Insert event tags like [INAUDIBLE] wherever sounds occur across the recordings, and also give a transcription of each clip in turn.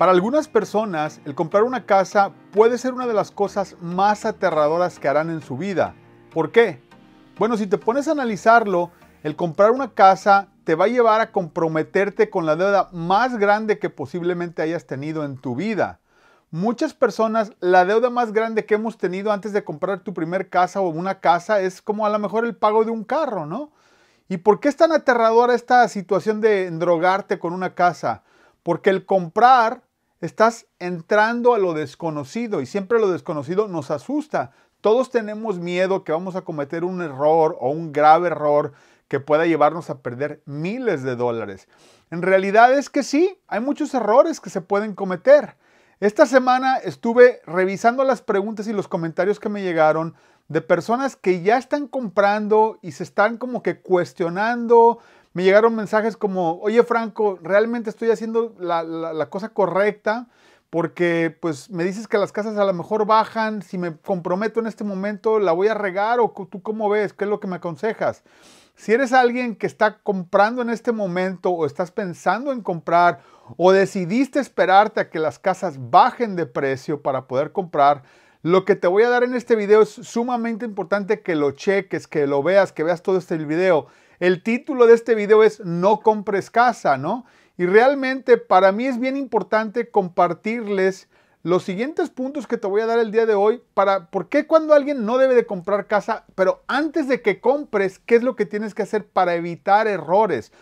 Para algunas personas, el comprar una casa puede ser una de las cosas más aterradoras que harán en su vida. ¿Por qué? Bueno, si te pones a analizarlo, el comprar una casa te va a llevar a comprometerte con la deuda más grande que posiblemente hayas tenido en tu vida. Muchas personas, la deuda más grande que hemos tenido antes de comprar tu primer casa o una casa es como a lo mejor el pago de un carro, ¿no? ¿Y por qué es tan aterradora esta situación de drogarte con una casa? Porque el comprar Estás entrando a lo desconocido y siempre lo desconocido nos asusta. Todos tenemos miedo que vamos a cometer un error o un grave error que pueda llevarnos a perder miles de dólares. En realidad es que sí, hay muchos errores que se pueden cometer. Esta semana estuve revisando las preguntas y los comentarios que me llegaron de personas que ya están comprando y se están como que cuestionando me llegaron mensajes como, oye Franco, realmente estoy haciendo la, la, cosa correcta porque pues me dices que las casas a lo mejor bajan, si me comprometo en este momento, la voy a regar o tú cómo ves, qué es lo que me aconsejas. Si eres alguien que está comprando en este momento o estás pensando en comprar o decidiste esperarte a que las casas bajen de precio para poder comprar, lo que te voy a dar en este video es sumamente importante que lo cheques, que lo veas, que veas todo este video. El título de este video es No compres casa, ¿no? Y realmente para mí es bien importante compartirles los siguientes puntos que te voy a dar el día de hoy para por qué cuando alguien no debe de comprar casa, pero antes de que compres, ¿qué es lo que tienes que hacer para evitar errores?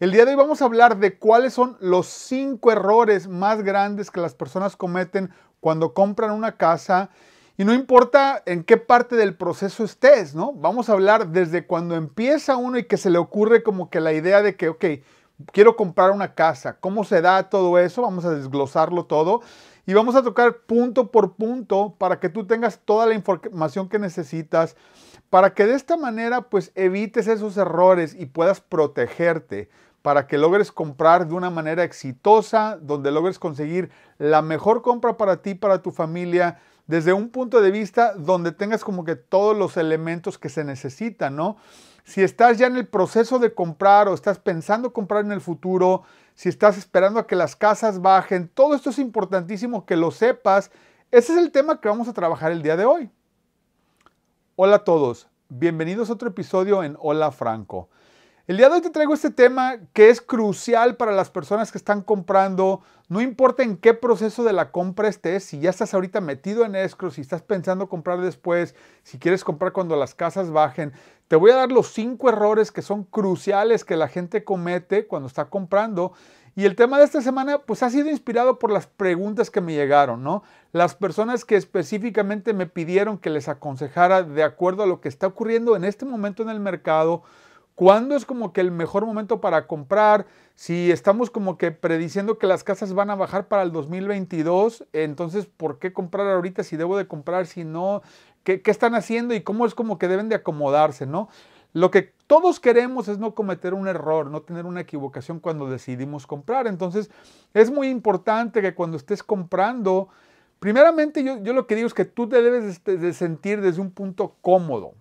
El día de hoy vamos a hablar de cuáles son los cinco errores más grandes que las personas cometen cuando compran una casa y no importa en qué parte del proceso estés, ¿no? Vamos a hablar desde cuando empieza uno y que se le ocurre como que la idea de que, ok, quiero comprar una casa, ¿cómo se da todo eso? Vamos a desglosarlo todo y vamos a tocar punto por punto para que tú tengas toda la información que necesitas, para que de esta manera pues evites esos errores y puedas protegerte para que logres comprar de una manera exitosa, donde logres conseguir la mejor compra para ti, para tu familia, desde un punto de vista donde tengas como que todos los elementos que se necesitan, ¿no? Si estás ya en el proceso de comprar o estás pensando comprar en el futuro, si estás esperando a que las casas bajen, todo esto es importantísimo que lo sepas. Ese es el tema que vamos a trabajar el día de hoy. Hola a todos, bienvenidos a otro episodio en Hola Franco. El día de hoy te traigo este tema que es crucial para las personas que están comprando, no importa en qué proceso de la compra estés, si ya estás ahorita metido en escro, si estás pensando comprar después, si quieres comprar cuando las casas bajen, te voy a dar los cinco errores que son cruciales que la gente comete cuando está comprando. Y el tema de esta semana pues ha sido inspirado por las preguntas que me llegaron, ¿no? Las personas que específicamente me pidieron que les aconsejara de acuerdo a lo que está ocurriendo en este momento en el mercado, cuándo es como que el mejor momento para comprar, si estamos como que prediciendo que las casas van a bajar para el 2022, entonces ¿por qué comprar ahorita si debo de comprar, si no? ¿Qué, están haciendo y cómo es como que deben de acomodarse, no? Lo que todos queremos es no cometer un error, no tener una equivocación cuando decidimos comprar. Entonces, es muy importante que cuando estés comprando, primeramente yo, yo lo que digo es que tú te debes de sentir desde un punto cómodo.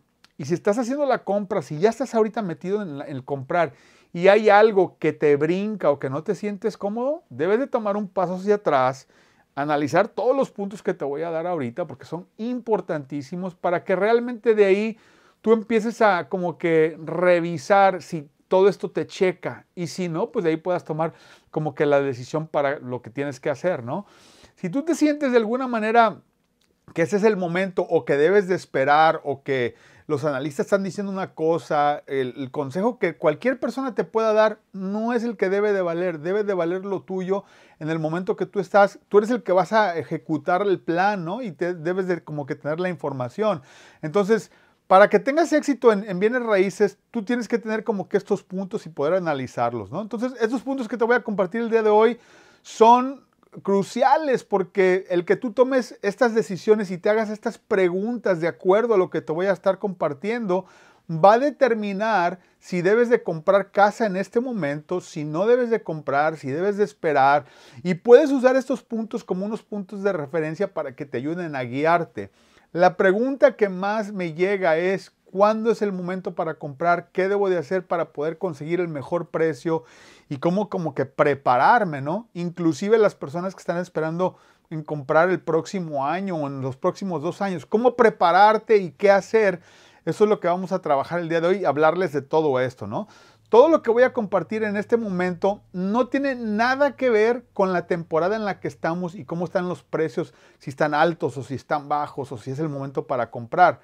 Y si estás haciendo la compra, si ya estás ahorita metido en, el comprar y hay algo que te brinca o que no te sientes cómodo, debes de tomar un paso hacia atrás, analizar todos los puntos que te voy a dar ahorita porque son importantísimos para que realmente de ahí tú empieces a como que revisar si todo esto te checa y si no, pues de ahí puedas tomar como que la decisión para lo que tienes que hacer, ¿no? Si tú te sientes de alguna manera que ese es el momento o que debes de esperar o que los analistas están diciendo una cosa, el, consejo que cualquier persona te pueda dar no es el que debe de valer, debe de valer lo tuyo en el momento que tú estás, tú eres el que vas a ejecutar el plan, ¿no? Y te, debes de como que tener la información. Entonces, para que tengas éxito en, en, bienes raíces, tú tienes que tener como que estos puntos y poder analizarlos, ¿no? Entonces, estos puntos que te voy a compartir el día de hoy son cruciales porque el que tú tomes estas decisiones y te hagas estas preguntas de acuerdo a lo que te voy a estar compartiendo va a determinar si debes de comprar casa en este momento, si no debes de comprar, si debes de esperar y puedes usar estos puntos como unos puntos de referencia para que te ayuden a guiarte. La pregunta que más me llega es ¿cuándo es el momento para comprar? ¿Qué debo de hacer para poder conseguir el mejor precio? y cómo como que prepararme, ¿no? Inclusive las personas que están esperando en comprar el próximo año o en los próximos dos años, cómo prepararte y qué hacer. Eso es lo que vamos a trabajar el día de hoy, hablarles de todo esto, ¿no? Todo lo que voy a compartir en este momento no tiene nada que ver con la temporada en la que estamos y cómo están los precios, si están altos o si están bajos o si es el momento para comprar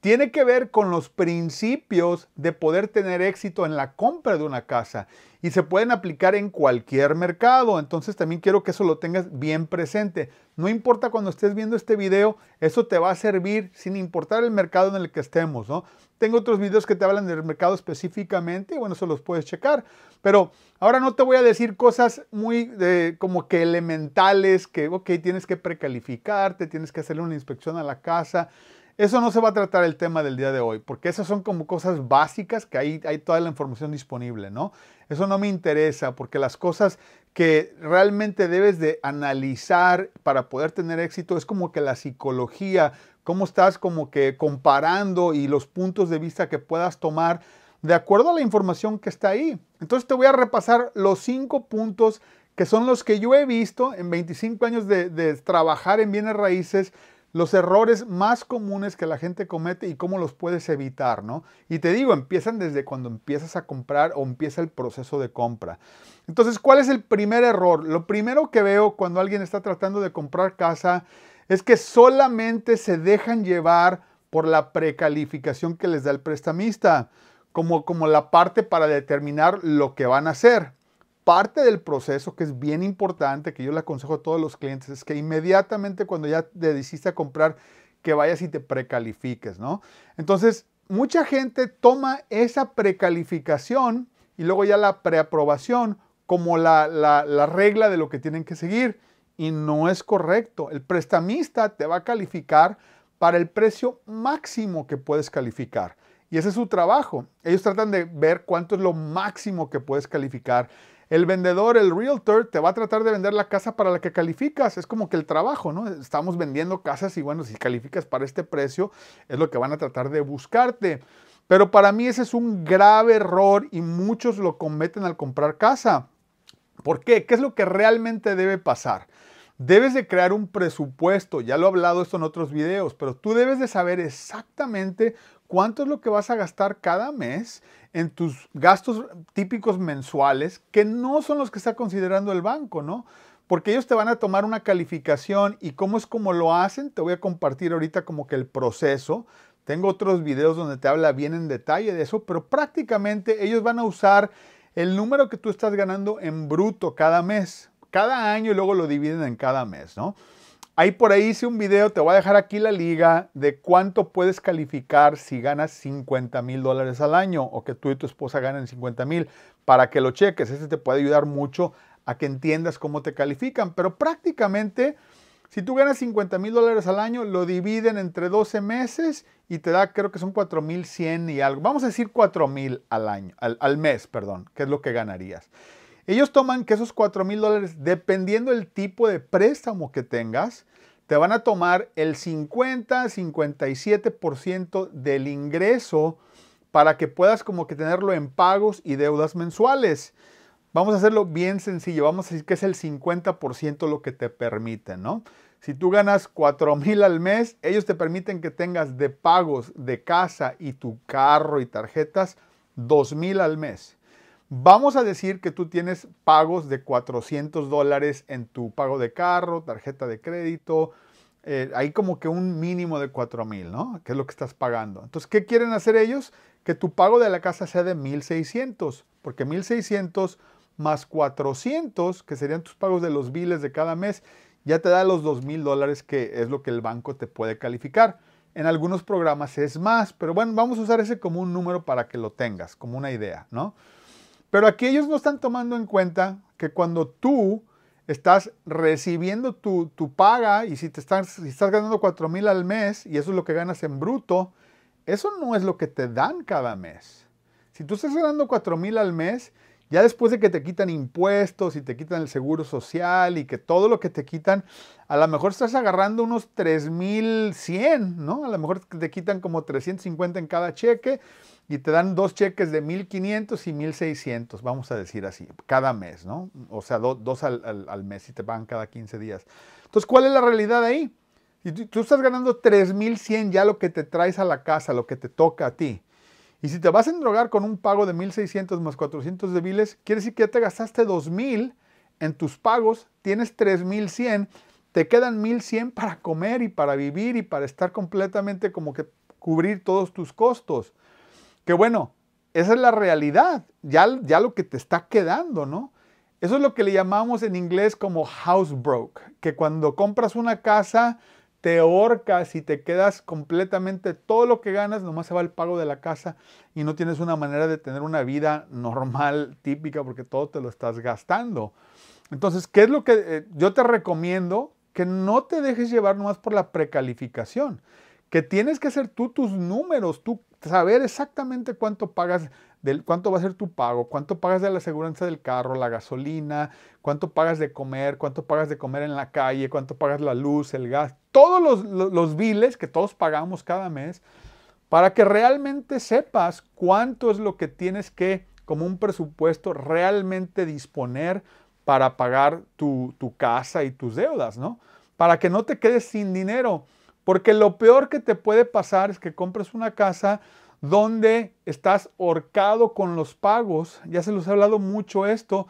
tiene que ver con los principios de poder tener éxito en la compra de una casa y se pueden aplicar en cualquier mercado. Entonces también quiero que eso lo tengas bien presente. No importa cuando estés viendo este video, eso te va a servir sin importar el mercado en el que estemos, ¿no? Tengo otros videos que te hablan del mercado específicamente, y bueno, eso los puedes checar. Pero ahora no te voy a decir cosas muy eh, como que elementales, que, ok, tienes que precalificarte, tienes que hacerle una inspección a la casa, eso no se va a tratar el tema del día de hoy, porque esas son como cosas básicas que ahí hay toda la información disponible, ¿no? Eso no me interesa, porque las cosas que realmente debes de analizar para poder tener éxito es como que la psicología, cómo estás como que comparando y los puntos de vista que puedas tomar de acuerdo a la información que está ahí. Entonces te voy a repasar los cinco puntos que son los que yo he visto en 25 años de, de trabajar en bienes raíces los errores más comunes que la gente comete y cómo los puedes evitar, ¿no? Y te digo, empiezan desde cuando empiezas a comprar o empieza el proceso de compra. Entonces, ¿cuál es el primer error? Lo primero que veo cuando alguien está tratando de comprar casa es que solamente se dejan llevar por la precalificación que les da el prestamista, como, como la parte para determinar lo que van a hacer. Parte del proceso que es bien importante, que yo le aconsejo a todos los clientes, es que inmediatamente cuando ya te decidiste a comprar, que vayas y te precalifiques, ¿no? Entonces, mucha gente toma esa precalificación y luego ya la preaprobación como la, la, regla de lo que tienen que seguir. Y no es correcto. El prestamista te va a calificar para el precio máximo que puedes calificar. Y ese es su trabajo. Ellos tratan de ver cuánto es lo máximo que puedes calificar. El vendedor, el realtor, te va a tratar de vender la casa para la que calificas. Es como que el trabajo, ¿no? Estamos vendiendo casas y bueno, si calificas para este precio, es lo que van a tratar de buscarte. Pero para mí ese es un grave error y muchos lo cometen al comprar casa. ¿Por qué? ¿Qué es lo que realmente debe pasar? Debes de crear un presupuesto, ya lo he hablado esto en otros videos, pero tú debes de saber exactamente cuánto es lo que vas a gastar cada mes en tus gastos típicos mensuales, que no son los que está considerando el banco, ¿no? Porque ellos te van a tomar una calificación y cómo es como lo hacen, te voy a compartir ahorita como que el proceso. Tengo otros videos donde te habla bien en detalle de eso, pero prácticamente ellos van a usar el número que tú estás ganando en bruto cada mes, cada año y luego lo dividen en cada mes, ¿no? Ahí por ahí hice un video, te voy a dejar aquí la liga de cuánto puedes calificar si ganas $50,000 mil dólares al año o que tú y tu esposa ganen $50,000 para que lo cheques. Ese te puede ayudar mucho a que entiendas cómo te califican. Pero prácticamente, si tú ganas $50,000 mil dólares al año, lo dividen entre 12 meses y te da, creo que son 4 mil y algo. Vamos a decir 4 al año, mes, perdón, que es lo que ganarías. Ellos toman que esos 4 mil dólares, dependiendo del tipo de préstamo que tengas, te van a tomar el 50-57% del ingreso para que puedas como que tenerlo en pagos y deudas mensuales. Vamos a hacerlo bien sencillo, vamos a decir que es el 50% lo que te permite. ¿no? Si tú ganas 4 mil al mes, ellos te permiten que tengas de pagos de casa y tu carro y tarjetas 2 mil al mes. Vamos a decir que tú tienes pagos de 400 dólares en tu pago de carro, tarjeta de crédito, hay eh, como que un mínimo de 4 mil, ¿no? Que es lo que estás pagando. Entonces, ¿qué quieren hacer ellos? Que tu pago de la casa sea de 1600, porque 1600 más 400, que serían tus pagos de los biles de cada mes, ya te da los 2 mil dólares, que es lo que el banco te puede calificar. En algunos programas es más, pero bueno, vamos a usar ese como un número para que lo tengas, como una idea, ¿no? Pero aquí ellos no están tomando en cuenta que cuando tú estás recibiendo tu, paga y si te estás, estás ganando $4,000 al mes y eso es lo que ganas en bruto, eso no es lo que te dan cada mes. Si tú estás ganando $4,000 al mes ya después de que te quitan impuestos y te quitan el seguro social y que todo lo que te quitan, a lo mejor estás agarrando unos 3.100, ¿no? A lo mejor te quitan como 350 en cada cheque y te dan dos cheques de 1.500 y 1.600, vamos a decir así, cada mes, ¿no? O sea, dos al, mes y te van cada 15 días. Entonces, ¿cuál es la realidad ahí? tú estás ganando 3.100 ya lo que te traes a la casa, lo que te toca a ti. Y si te vas a endrogar con un pago de 1.600 más 400 de quiere decir que ya te gastaste 2.000 en tus pagos, tienes 3.100, te quedan 1.100 para comer y para vivir y para estar completamente como que cubrir todos tus costos. Que bueno, esa es la realidad, ya, ya lo que te está quedando, ¿no? Eso es lo que le llamamos en inglés como house broke, que cuando compras una casa te ahorcas y te quedas completamente, todo lo que ganas nomás se va el pago de la casa y no tienes una manera de tener una vida normal, típica, porque todo te lo estás gastando. Entonces, ¿qué es lo que eh, yo te recomiendo? Que no te dejes llevar nomás por la precalificación, que tienes que hacer tú tus números, tú saber exactamente cuánto pagas, cuánto va a ser tu pago, cuánto pagas de la seguridad del carro, la gasolina, cuánto pagas de comer, cuánto pagas de comer en la calle, cuánto pagas la luz, el gas, todos los, los, biles que todos pagamos cada mes, para que realmente sepas cuánto es lo que tienes que, como un presupuesto, realmente disponer para pagar tu, tu casa y tus deudas, ¿no? Para que no te quedes sin dinero porque lo peor que te puede pasar es que compres una casa donde estás horcado con los pagos. Ya se los he hablado mucho esto.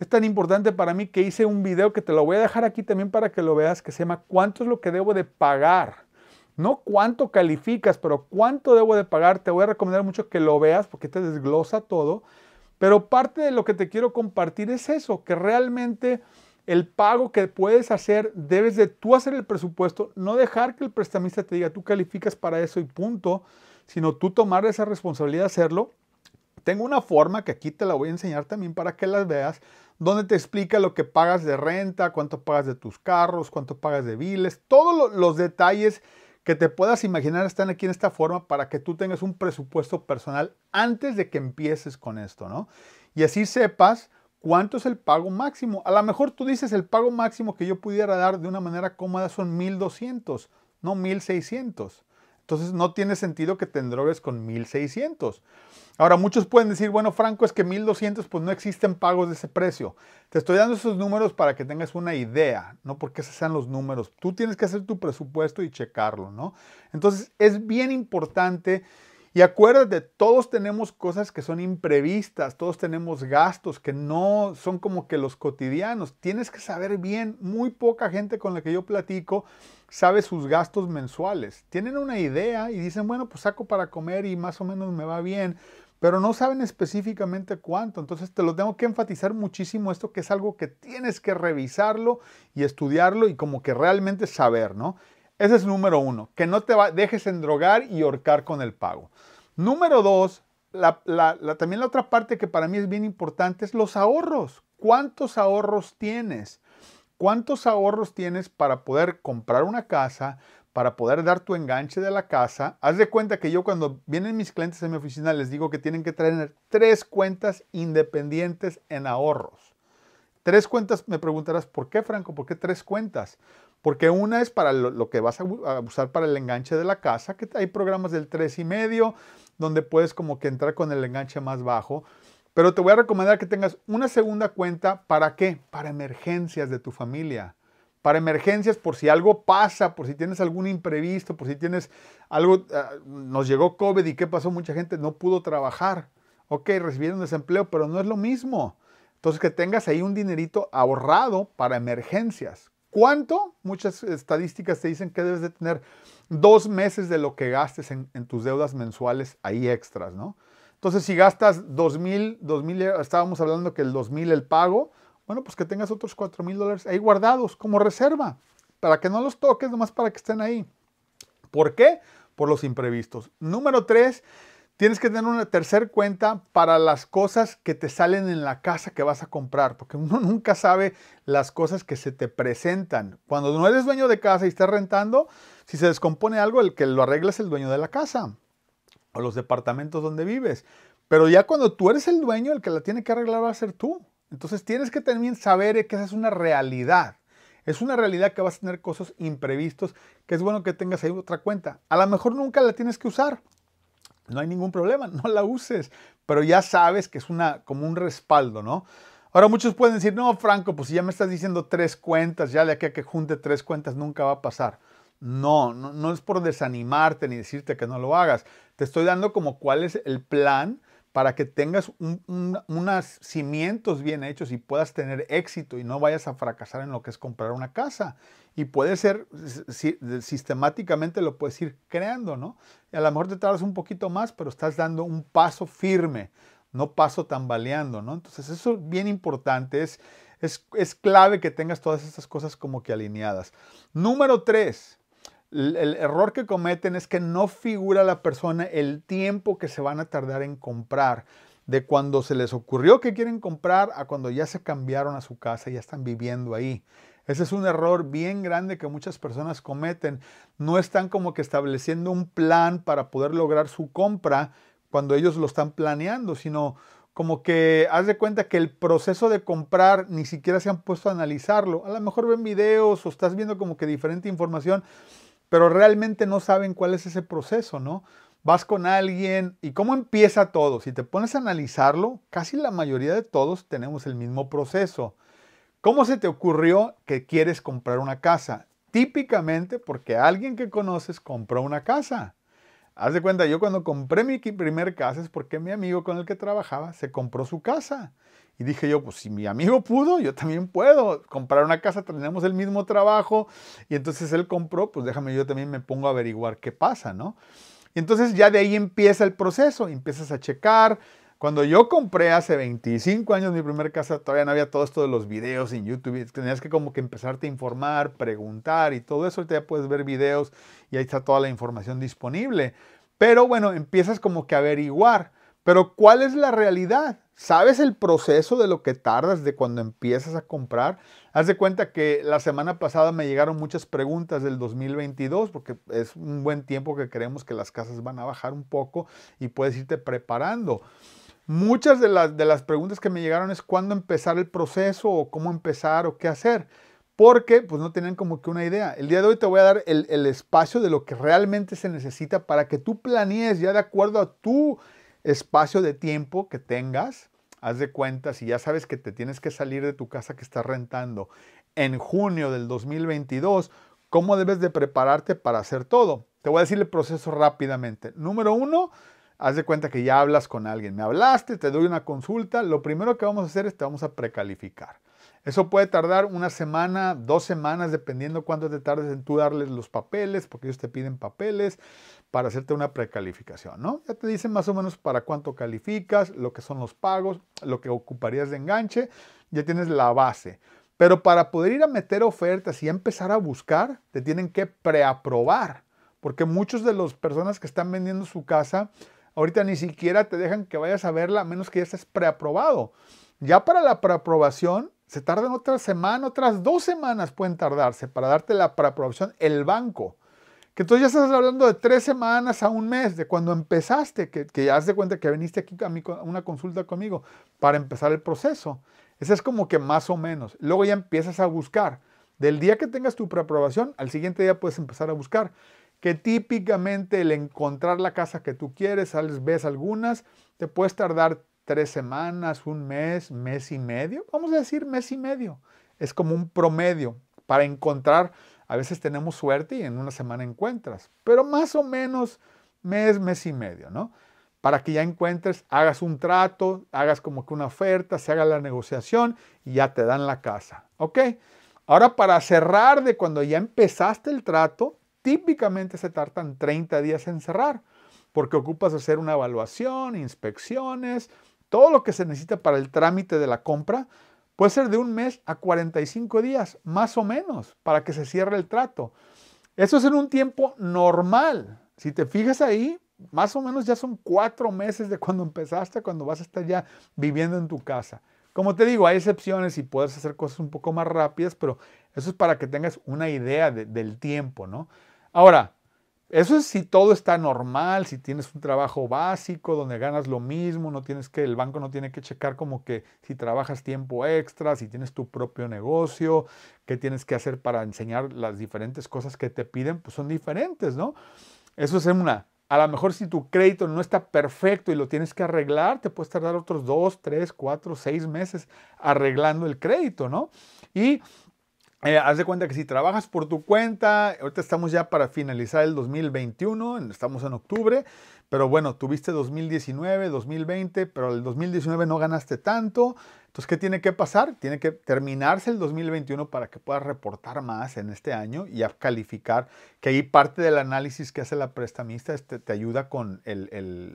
Es tan importante para mí que hice un video que te lo voy a dejar aquí también para que lo veas, que se llama ¿Cuánto es lo que debo de pagar? No cuánto calificas, pero cuánto debo de pagar. Te voy a recomendar mucho que lo veas porque te desglosa todo. Pero parte de lo que te quiero compartir es eso, que realmente el pago que puedes hacer, debes de tú hacer el presupuesto, no dejar que el prestamista te diga, tú calificas para eso y punto, sino tú tomar esa responsabilidad de hacerlo. Tengo una forma que aquí te la voy a enseñar también para que las veas, donde te explica lo que pagas de renta, cuánto pagas de tus carros, cuánto pagas de biles, todos los detalles que te puedas imaginar están aquí en esta forma para que tú tengas un presupuesto personal antes de que empieces con esto, ¿no? Y así sepas ¿Cuánto es el pago máximo? A lo mejor tú dices el pago máximo que yo pudiera dar de una manera cómoda son 1200, no 1600. Entonces no tiene sentido que te drogues con 1600. Ahora, muchos pueden decir, bueno, Franco, es que 1200 pues no existen pagos de ese precio. Te estoy dando esos números para que tengas una idea, no porque esos sean los números. Tú tienes que hacer tu presupuesto y checarlo, ¿no? Entonces, es bien importante y acuérdate, todos tenemos cosas que son imprevistas, todos tenemos gastos que no son como que los cotidianos. Tienes que saber bien, muy poca gente con la que yo platico sabe sus gastos mensuales. Tienen una idea y dicen, bueno, pues saco para comer y más o menos me va bien, pero no saben específicamente cuánto. Entonces te lo tengo que enfatizar muchísimo esto, que es algo que tienes que revisarlo y estudiarlo y como que realmente saber, ¿no? Ese es número uno, que no te va, dejes drogar y horcar con el pago. Número dos, también la otra parte que para mí es bien importante es los ahorros. ¿Cuántos ahorros tienes? ¿Cuántos ahorros tienes para poder comprar una casa, para poder dar tu enganche de la casa? Haz de cuenta que yo cuando vienen mis clientes a mi oficina les digo que tienen que tener tres cuentas independientes en ahorros. Tres cuentas, me preguntarás, ¿por qué Franco? ¿Por qué tres cuentas? Porque una es para lo, que vas a, usar para el enganche de la casa, que hay programas del 3 y medio donde puedes como que entrar con el enganche más bajo. Pero te voy a recomendar que tengas una segunda cuenta. ¿Para qué? Para emergencias de tu familia. Para emergencias por si algo pasa, por si tienes algún imprevisto, por si tienes algo... Ah, nos llegó COVID y ¿qué pasó? Mucha gente no pudo trabajar. Ok, recibieron desempleo, pero no es lo mismo. Entonces que tengas ahí un dinerito ahorrado para emergencias. ¿Cuánto? Muchas estadísticas te dicen que debes de tener dos meses de lo que gastes en, tus deudas mensuales ahí extras, ¿no? Entonces, si gastas 2000, 2000, estábamos hablando que el 2000 el pago, bueno, pues que tengas otros 4000 dólares ahí guardados como reserva, para que no los toques, nomás para que estén ahí. ¿Por qué? Por los imprevistos. Número tres, Tienes que tener una tercer cuenta para las cosas que te salen en la casa que vas a comprar, porque uno [LAUGHS] nunca sabe las cosas que se te presentan. Cuando no eres dueño de casa y estás rentando, si se descompone algo, el que lo arregla es el dueño de la casa o los departamentos donde vives. Pero ya cuando tú eres el dueño, el que la tiene que arreglar va a ser tú. Entonces tienes que también saber que esa es una realidad. Es una realidad que vas a tener cosas imprevistos, que es bueno que tengas ahí otra cuenta. A lo mejor nunca la tienes que usar, no hay ningún problema, [LAUGHS] no la uses, pero ya sabes que es una, como un respaldo, ¿no? Ahora muchos pueden decir, no, Franco, pues si ya me estás diciendo tres cuentas, ya de aquí a que junte tres cuentas nunca va a pasar. no, no es por desanimarte ni decirte que no lo hagas. Te estoy dando como cuál es el plan para que tengas unos cimientos bien hechos y puedas tener éxito y no vayas a fracasar en lo que es comprar una casa. Y puede ser, sistemáticamente lo puedes ir creando, ¿no? a lo mejor te tardas un poquito más, pero estás dando un paso firme, no paso tambaleando, ¿no? Entonces eso es bien importante, es, es, es clave que tengas todas estas cosas como que alineadas. Número tres, el, error que cometen es que no figura la persona el tiempo que se van a tardar en comprar de cuando se les ocurrió que quieren comprar a cuando ya se cambiaron a su casa y ya están viviendo ahí. Ese es un error bien grande que muchas personas cometen. No están como que estableciendo un plan para poder lograr su compra cuando ellos lo están planeando, sino como que haz de cuenta que el proceso de comprar ni siquiera se han puesto a analizarlo. A lo mejor ven videos o estás viendo como que diferente información pero realmente no saben cuál es ese proceso, ¿no? Vas con alguien y cómo empieza todo. Si te pones a analizarlo, casi la mayoría de todos tenemos el mismo proceso. ¿Cómo se te ocurrió que quieres comprar una casa? Típicamente porque alguien que conoces compró una casa. Haz de cuenta, yo cuando compré mi primer casa es porque mi amigo con el que trabajaba se compró su casa. Y dije yo, pues si mi amigo pudo, yo también puedo comprar una casa, tenemos el mismo trabajo. Y entonces él compró, pues déjame yo también me pongo a averiguar qué pasa, ¿no? Y entonces ya de ahí empieza el proceso, empiezas a checar. Cuando yo compré hace 25 años mi primera casa, todavía no había todo esto de los videos en YouTube. Tenías que como que empezarte a informar, preguntar y todo eso. ya puedes ver videos y ahí está toda la información disponible. Pero bueno, empiezas como que a averiguar. Pero ¿cuál es la realidad? ¿Sabes el proceso de lo que tardas de cuando empiezas a comprar? Haz de cuenta que la semana pasada me llegaron muchas preguntas del 2022, porque es un buen tiempo que creemos que las casas van a bajar un poco y puedes irte preparando. Muchas de las, de las preguntas que me llegaron es cuándo empezar el proceso o cómo empezar o qué hacer, porque pues no tenían como que una idea. El día de hoy te voy a dar el, el espacio de lo que realmente se necesita para que tú planees ya de acuerdo a tu espacio de tiempo que tengas, haz de cuenta, si ya sabes que te tienes que salir de tu casa que estás rentando en junio del 2022, ¿cómo debes de prepararte para hacer todo? Te voy a decir el proceso rápidamente. Número uno, haz de cuenta que ya hablas con alguien. Me hablaste, te doy una consulta. Lo primero que vamos a hacer es te vamos a precalificar. Eso puede tardar una semana, dos semanas, dependiendo cuánto te tardes en tú darles los papeles, porque ellos te piden papeles para hacerte una precalificación, ¿no? Ya te dicen más o menos para cuánto calificas, lo que son los pagos, lo que ocuparías de enganche, ya tienes la base. Pero para poder ir a meter ofertas y empezar a buscar, te tienen que preaprobar, porque muchos de las personas que están vendiendo su casa, ahorita ni siquiera te dejan que vayas a verla a menos que ya estés preaprobado. Ya para la preaprobación, se tardan otra semana, otras dos semanas pueden tardarse para darte la preaprobación el banco. Que entonces ya estás hablando de tres semanas a un mes, de cuando empezaste, que, ya has de cuenta que viniste aquí a, mí una consulta conmigo para empezar el proceso. Ese es como que más o menos. Luego ya empiezas a buscar. Del día que tengas tu preaprobación, al siguiente día puedes empezar a buscar. Que típicamente el encontrar la casa que tú quieres, ves algunas, te puedes tardar tres semanas, un mes, mes y medio. Vamos a decir mes y medio. Es como un promedio para encontrar a veces tenemos suerte y en una semana encuentras, pero más o menos mes, mes y medio, ¿no? Para que ya encuentres, hagas un trato, hagas como que una oferta, se haga la negociación y ya te dan la casa, ¿ok? Ahora para cerrar de cuando ya empezaste el trato, típicamente se tardan 30 días en cerrar, porque ocupas hacer una evaluación, inspecciones, todo lo que se necesita para el trámite de la compra Puede ser de un mes a 45 días, más o menos, para que se cierre el trato. Eso es en un tiempo normal. Si te fijas ahí, más o menos ya son cuatro meses de cuando empezaste, cuando vas a estar ya viviendo en tu casa. Como te digo, hay excepciones y puedes hacer cosas un poco más rápidas, pero eso es para que tengas una idea del tiempo, ¿no? Ahora, eso es si todo está normal, si tienes un trabajo básico donde ganas lo mismo, no tienes que el banco no tiene que checar como que si trabajas tiempo extra, si tienes tu propio negocio, qué tienes que hacer para enseñar las diferentes cosas que te piden, pues son diferentes, ¿no? Eso es una. A lo mejor si tu crédito no está perfecto y lo tienes que arreglar, te puedes tardar otros dos, tres, cuatro, seis meses arreglando el crédito, ¿no? Y eh, haz de cuenta que si trabajas por tu cuenta, ahorita estamos ya para finalizar el 2021, estamos en octubre, pero bueno, tuviste 2019, 2020, pero el 2019 no ganaste tanto. Entonces, ¿qué tiene que pasar? Tiene que terminarse el 2021 para que puedas reportar más en este año y a calificar, que ahí parte del análisis que hace la prestamista este, te ayuda con el,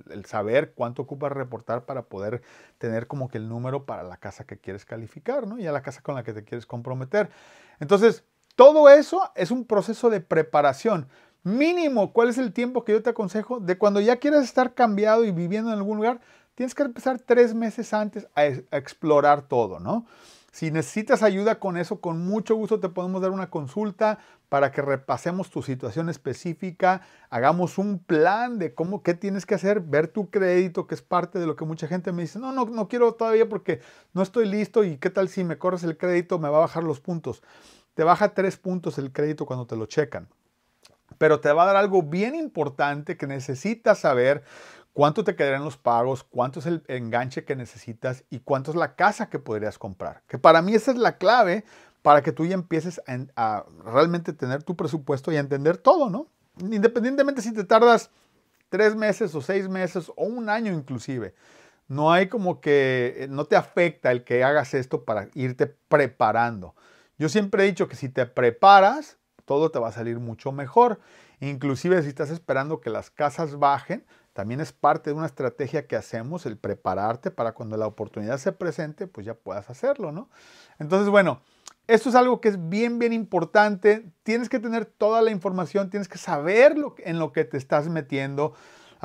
el saber cuánto ocupas reportar para poder tener como que el número para la casa que quieres calificar, ¿no? Y a la casa con la que te quieres comprometer. Entonces, todo eso es un proceso de preparación. Mínimo, ¿cuál es el tiempo que yo te aconsejo? De cuando ya quieras estar cambiado y viviendo en algún lugar, tienes que empezar tres meses antes a, explorar todo, ¿no? Si necesitas ayuda con eso, con mucho gusto te podemos dar una consulta para que repasemos tu situación específica, hagamos un plan de cómo, qué tienes que hacer, ver tu crédito, que es parte de lo que mucha gente me dice, no, no, no quiero todavía porque no estoy listo y qué tal si me corres el crédito, me va a bajar los puntos. Te baja tres puntos el crédito cuando te lo checan pero te va a dar algo bien importante que necesitas saber cuánto te quedarán los pagos, cuánto es el enganche que necesitas y cuánto es la casa que podrías comprar. Que para mí esa es la clave para que tú ya empieces a, realmente tener tu presupuesto y a entender todo, ¿no? Independientemente si te tardas tres meses o seis meses o un año inclusive. No hay como que, eh, no te afecta el que hagas esto para irte preparando. Yo siempre he dicho que si te preparas, todo te va a salir mucho mejor. Inclusive si estás esperando que las casas bajen, también es parte de una estrategia que hacemos el prepararte para cuando la oportunidad se presente, pues ya puedas hacerlo, ¿no? Entonces, bueno, esto es algo que es bien, bien importante. Tienes que tener toda la información, tienes que saber lo, en lo que te estás metiendo.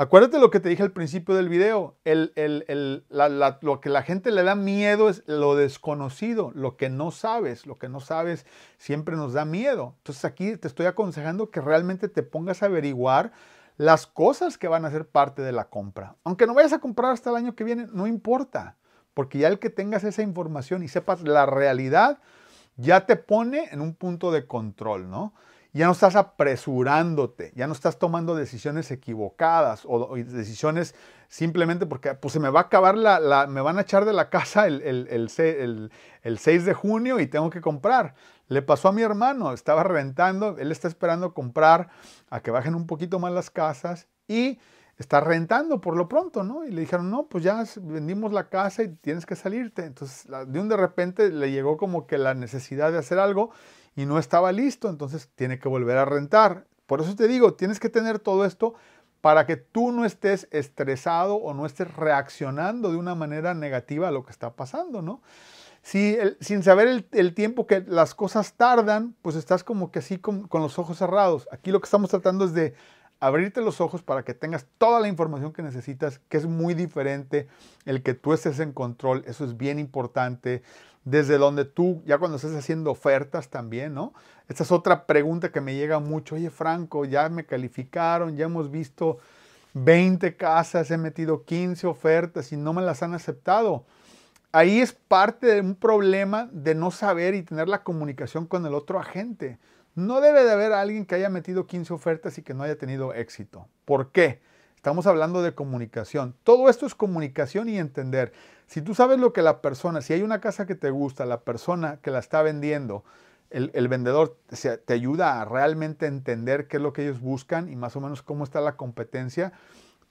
Acuérdate lo que te dije al principio del video. lo que la gente le da miedo es lo desconocido, lo que no sabes. Lo que no sabes siempre nos da miedo. Entonces aquí te estoy aconsejando que realmente te pongas a averiguar las cosas que van a ser parte de la compra. Aunque no vayas a comprar hasta el año que viene, no importa. Porque ya el que tengas esa información y sepas la realidad, ya te pone en un punto de control, ¿no? ya no estás apresurándote, ya no estás tomando decisiones equivocadas o, decisiones simplemente porque pues, se me va a acabar la, me van a echar de la casa el, el, el, 6 de junio y tengo que comprar. Le pasó a mi hermano, estaba reventando, él está esperando comprar a que bajen un poquito más las casas y está rentando por lo pronto, ¿no? Y le dijeron, no, pues ya vendimos la casa y tienes que salirte. Entonces, de un de repente le llegó como que la necesidad de hacer algo y no estaba listo, entonces tiene que volver a rentar. Por eso te digo, tienes que tener todo esto para que tú no estés estresado o no estés reaccionando de una manera negativa a lo que está pasando, ¿no? Si sin saber el, tiempo que las cosas tardan, pues estás como que así con los ojos cerrados. Aquí lo que estamos tratando es de abrirte los ojos para que tengas toda la información que necesitas, que es muy diferente el que tú estés en control, eso es bien importante. Desde donde tú, ya cuando estés haciendo ofertas también, ¿no? Esta es otra pregunta que me llega mucho. Oye, Franco, ya me calificaron, ya hemos visto 20 casas, he metido 15 ofertas y no me las han aceptado. Ahí es parte de un problema de no saber y tener la comunicación con el otro agente. No debe de haber alguien que haya metido 15 ofertas y que no haya tenido éxito. ¿Por qué? Estamos hablando de comunicación. Todo esto es comunicación y entender. Si tú sabes lo que la persona, si hay una casa que te gusta, la persona que la está vendiendo, el, vendedor te ayuda a realmente entender qué es lo que ellos buscan y más o menos cómo está la competencia.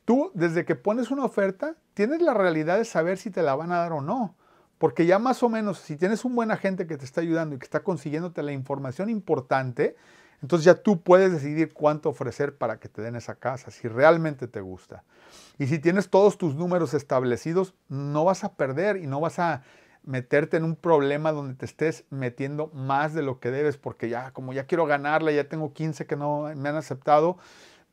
Tú, desde que pones una oferta, tienes la realidad de saber si te la van a dar o no. Porque ya más o menos, si tienes un buen agente que te está ayudando y que está consiguiéndote la información importante, entonces ya tú puedes decidir cuánto ofrecer para que te den esa casa, si realmente te gusta. Y si tienes todos tus números establecidos, no vas a perder y no vas a meterte en un problema donde te estés metiendo más de lo que debes, porque ya como ya quiero ganarla, ya tengo 15 que no me han aceptado,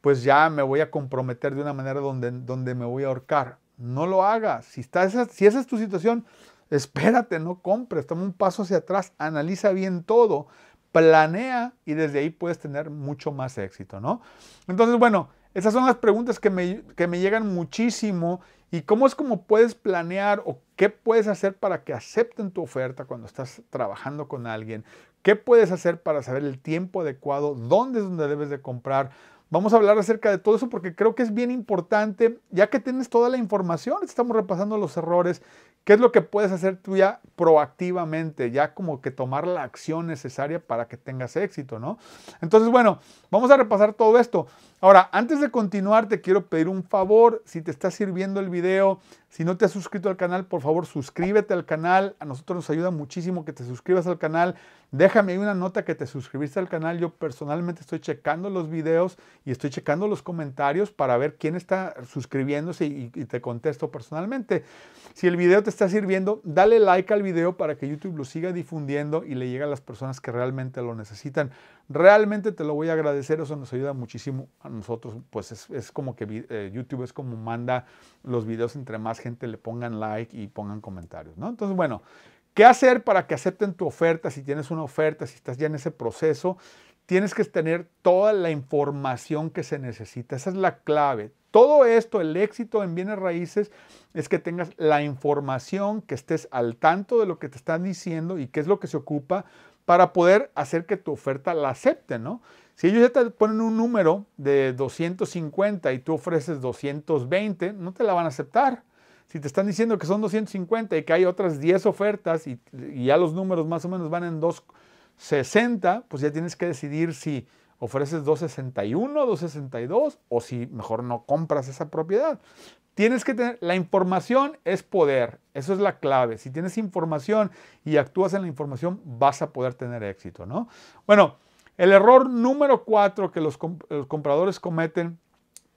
pues ya me voy a comprometer de una manera donde, donde me voy a ahorcar. No lo hagas. Si, estás, si esa es tu situación, Espérate, no compres, toma un paso hacia atrás, analiza bien todo, planea y desde ahí puedes tener mucho más éxito, ¿no? Entonces, bueno, esas son las preguntas que me, que me llegan muchísimo y cómo es como puedes planear o qué puedes hacer para que acepten tu oferta cuando estás trabajando con alguien, qué puedes hacer para saber el tiempo adecuado, dónde es donde debes de comprar. Vamos a hablar acerca de todo eso porque creo que es bien importante, ya que tienes toda la información, estamos repasando los errores, ¿Qué es lo que puedes hacer tú ya proactivamente, ya como que tomar la acción necesaria para que tengas éxito, ¿no? Entonces, bueno, vamos a repasar todo esto. Ahora, antes de continuar, te quiero pedir un favor, si te está sirviendo el video, si no te has suscrito al canal, por favor, suscríbete al canal. A nosotros nos ayuda muchísimo que te suscribas al canal. Déjame ahí una nota que te suscribiste al canal. Yo personalmente estoy checando los videos y estoy checando los comentarios para ver quién está suscribiéndose y, te contesto personalmente. Si el video te está sirviendo, dale like al video para que YouTube lo siga difundiendo y le llegue a las personas que realmente lo necesitan. Realmente te lo voy a agradecer, eso nos ayuda muchísimo a nosotros. Pues es, como que eh, YouTube es como manda los videos entre más gente le pongan like y pongan comentarios, ¿no? Entonces, bueno. ¿Qué hacer para que acepten tu oferta? Si tienes una oferta, si estás ya en ese proceso, tienes que tener toda la información que se necesita. Esa es la clave. Todo esto, el éxito en bienes raíces, es que tengas la información, que estés al tanto de lo que te están diciendo y qué es lo que se ocupa para poder hacer que tu oferta la acepten, ¿no? Si ellos ya te ponen un número de 250 y tú ofreces 220, no te la van a aceptar. Si te están diciendo que son 250 y que hay otras 10 ofertas y, ya los números más o menos van en 260, pues ya tienes que decidir si ofreces 261, 262 o si mejor no compras esa propiedad. Tienes que tener, la información es poder, eso es la clave. Si tienes información y actúas en la información, vas a poder tener éxito, ¿no? Bueno, el error número cuatro que los compradores cometen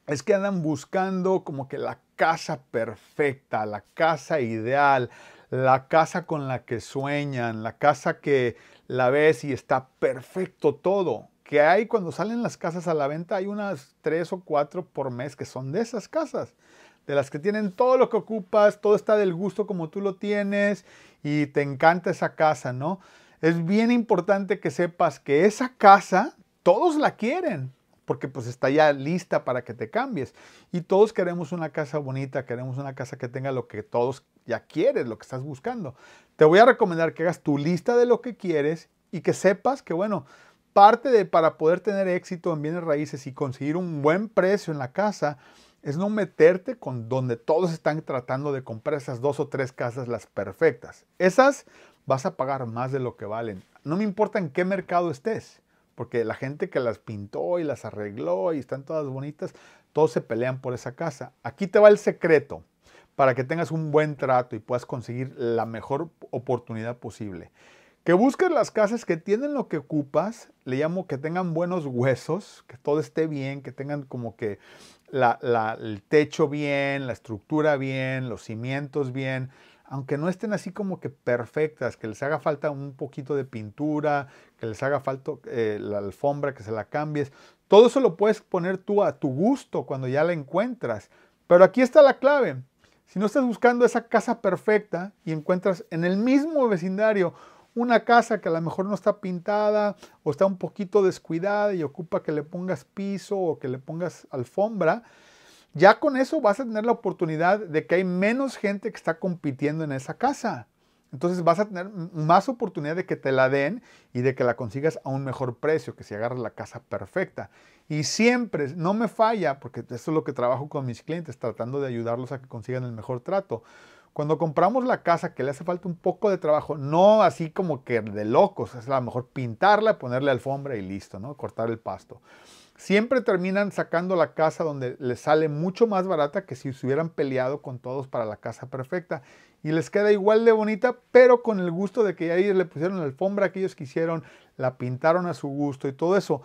es que andan buscando como que la casa perfecta, la casa ideal, la casa con la que sueñan, la casa que la ves y está perfecto todo. Que hay cuando salen las casas a la venta, hay unas tres o cuatro por mes que son de esas casas, de las que tienen todo lo que ocupas, todo está del gusto como tú lo tienes y te encanta esa casa, ¿no? Es bien importante que sepas que esa casa todos la quieren, porque pues está ya lista para que te cambies. Y todos queremos una casa bonita, queremos una casa que tenga lo que todos ya quieres, lo que estás buscando. Te voy a recomendar que hagas tu lista de lo que quieres y que sepas que, bueno, parte de para poder tener éxito en bienes raíces y conseguir un buen precio en la casa es no meterte con donde todos están tratando de comprar esas dos o tres casas las perfectas. Esas vas a pagar más de lo que valen. No me importa en qué mercado estés porque la gente que las pintó y las arregló y están todas bonitas, todos se pelean por esa casa. Aquí te va el secreto para que tengas un buen trato y puedas conseguir la mejor oportunidad posible. Que busques las casas que tienen lo que ocupas, le llamo que tengan buenos huesos, que todo esté bien, que tengan como que el techo bien, la estructura bien, los cimientos bien, aunque no estén así como que perfectas, que les haga falta un poquito de pintura, que les haga falta eh, la alfombra, que se la cambies, todo eso lo puedes poner tú a tu gusto cuando ya la encuentras. Pero aquí está la clave. Si no estás buscando esa casa perfecta y encuentras en el mismo vecindario una casa que a lo mejor no está pintada o está un poquito descuidada y ocupa que le pongas piso o que le pongas alfombra, ya con eso vas a tener la oportunidad de que hay menos gente que está compitiendo en esa casa. Entonces vas a tener más oportunidad de que te la den y de que la consigas a un mejor precio, que si agarras la casa perfecta. Y siempre, no me falla, porque esto es lo que trabajo con mis clientes, tratando de ayudarlos a que consigan el mejor trato. Cuando compramos la casa que le hace falta un poco de trabajo, no así como que de locos, es a lo mejor pintarla, ponerle alfombra y listo, ¿no? Cortar el pasto siempre terminan sacando la casa donde les sale mucho más barata que si se hubieran peleado con todos para la casa perfecta. Y les queda igual de bonita, pero con el gusto de que ya le pusieron la alfombra que ellos quisieron, la pintaron a su gusto y todo eso.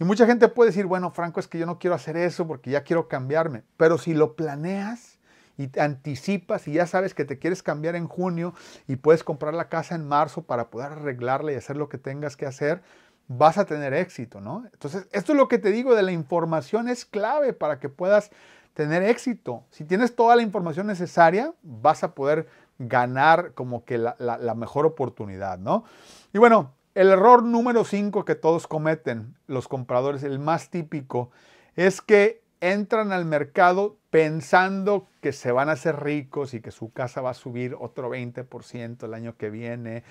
Y mucha gente puede decir, bueno, Franco, es que yo no quiero hacer eso porque ya quiero cambiarme. Pero si lo planeas y te anticipas y ya sabes que te quieres cambiar en junio y puedes comprar la casa en marzo para poder arreglarla y hacer lo que tengas que hacer, vas a tener éxito, ¿no? Entonces, esto es lo que te digo de la información es clave para que puedas tener éxito. Si tienes toda la información necesaria, vas a poder ganar como que la, mejor oportunidad, ¿no? Y bueno, el error número 5 que todos cometen los compradores, el más típico, es que entran al mercado pensando que se van a hacer ricos y que su casa va a subir otro 20% el año que viene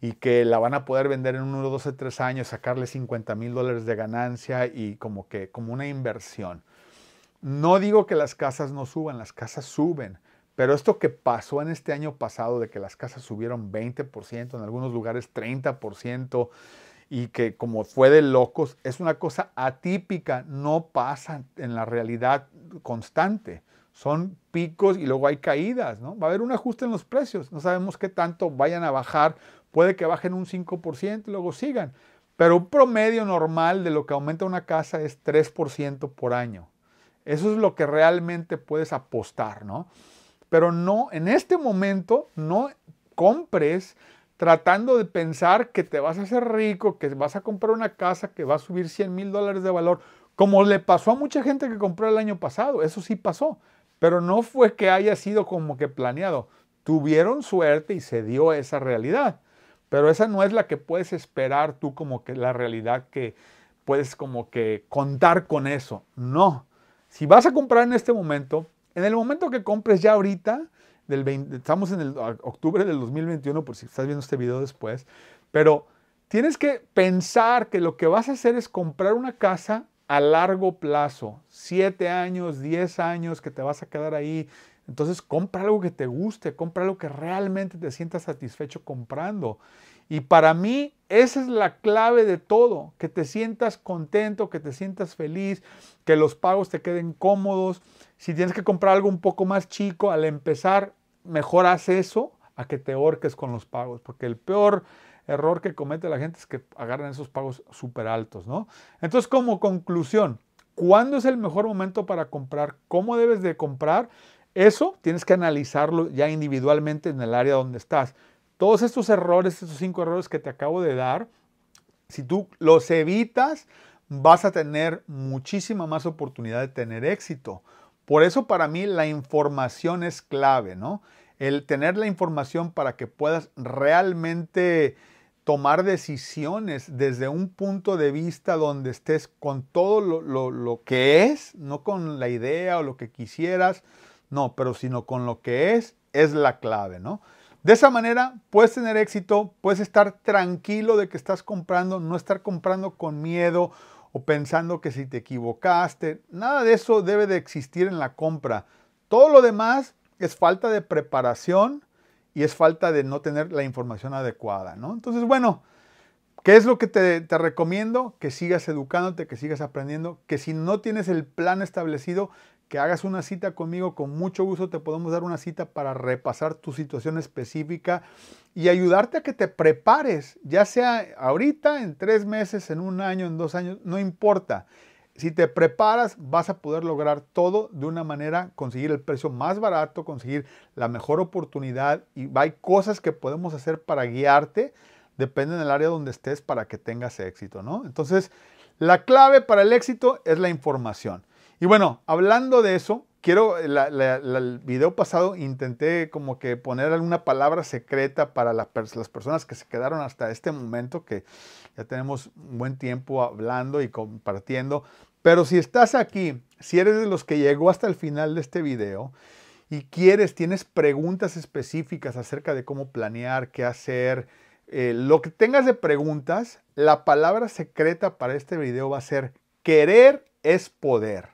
y que la van a poder vender en uno, 12, 3 años, sacarle 50 mil dólares de ganancia y como que como una inversión. No digo que las casas no suban, las casas suben, pero esto que pasó en este año pasado de que las casas subieron 20%, en algunos lugares 30%, y que como fue de locos, es una cosa atípica, no pasa en la realidad constante. Son picos y luego hay caídas, ¿no? Va a haber un ajuste en los precios, no sabemos qué tanto vayan a bajar Puede que bajen un 5% y luego sigan. Pero un promedio normal de lo que aumenta una casa es 3% por año. Eso es lo que realmente puedes apostar, ¿no? Pero no, en este momento no compres tratando de pensar que te vas a hacer rico, que vas a comprar una casa que va a subir 100 mil dólares de valor, como le pasó a mucha gente que compró el año pasado. Eso sí pasó, pero no fue que haya sido como que planeado. Tuvieron suerte y se dio esa realidad. Pero esa no es la que puedes esperar tú como que la realidad que puedes como que contar con eso. No. Si vas a comprar en este momento, en el momento que compres ya ahorita, del estamos en el octubre del 2021 por si estás viendo este video después, pero tienes que pensar que lo que vas a hacer es comprar una casa a largo plazo, 7 años, 10 años que te vas a quedar ahí, entonces compra algo que te guste, compra algo que realmente te sientas satisfecho comprando. Y para mí esa es la clave de todo, que te sientas contento, que te sientas feliz, que los pagos te queden cómodos. Si tienes que comprar algo un poco más chico al empezar, mejor haz eso a que te horques con los pagos, porque el peor error que comete la gente es que agarran esos pagos súper altos, ¿no? Entonces como conclusión, ¿cuándo es el mejor momento para comprar? ¿Cómo debes de comprar? Eso tienes que analizarlo ya individualmente en el área donde estás. Todos estos errores, estos cinco errores que te acabo de dar, si tú los evitas, vas a tener muchísima más oportunidad de tener éxito. Por eso para mí la información es clave, ¿no? El tener la información para que puedas realmente tomar decisiones desde un punto de vista donde estés con todo lo, lo que es, no con la idea o lo que quisieras, no, pero sino con lo que es, es la clave, ¿no? De esa manera puedes tener éxito, puedes estar tranquilo de que estás comprando, no estar comprando con miedo o pensando que si te equivocaste, nada de eso debe de existir en la compra. Todo lo demás es falta de preparación y es falta de no tener la información adecuada, ¿no? Entonces, bueno, ¿Qué es lo que te, te, recomiendo? Que sigas educándote, que sigas aprendiendo, que si no tienes el plan establecido, que hagas una cita conmigo, con mucho gusto te podemos dar una cita para repasar tu situación específica y ayudarte a que te prepares, ya sea ahorita, en tres meses, en un año, en dos años, no importa. Si te preparas, vas a poder lograr todo de una manera, conseguir el precio más barato, conseguir la mejor oportunidad y hay cosas que podemos hacer para guiarte, depende del área donde estés para que tengas éxito, ¿no? Entonces, la clave para el éxito es la información. Y bueno, hablando de eso, quiero, eh, el video pasado intenté como que poner alguna palabra secreta para las, personas que se quedaron hasta este momento, que ya tenemos un buen tiempo hablando y compartiendo. Pero si estás aquí, si eres de los que llegó hasta el final de este video y quieres, tienes preguntas específicas acerca de cómo planear, qué hacer, eh, lo que tengas de preguntas, la palabra secreta para este video va a ser querer es poder.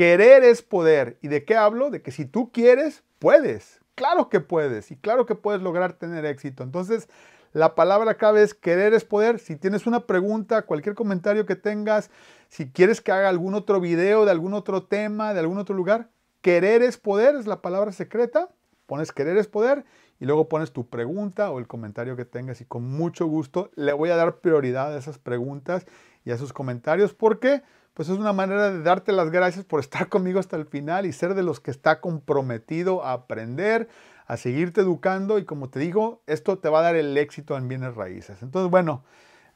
Querer es poder. ¿Y de qué hablo? De que si tú quieres, puedes. Claro que puedes y claro que puedes lograr tener éxito. Entonces, la palabra clave es querer es poder. Si tienes una pregunta, cualquier comentario que tengas, si quieres que haga algún otro video de algún otro tema, de algún otro lugar, querer es poder es la palabra secreta. Pones querer es poder y luego pones tu pregunta o el comentario que tengas y con mucho gusto le voy a dar prioridad a esas preguntas y a esos comentarios porque pues es una manera de darte las gracias por estar [LAUGHS] conmigo hasta el final y ser de los que está comprometido a aprender, a seguirte educando y como te digo, esto te va a dar el éxito en bienes raíces. Entonces, bueno,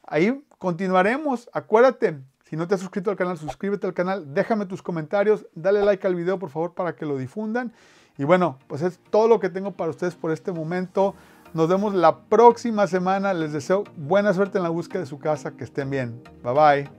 ahí continuaremos. Acuérdate, si no te has suscrito al canal, suscríbete al canal, déjame tus comentarios, dale like al video por favor para que lo difundan. Y bueno, pues es todo lo que tengo para ustedes por este momento. Nos vemos la próxima semana. Les deseo buena suerte en la búsqueda de su casa. Que estén bien. Bye bye.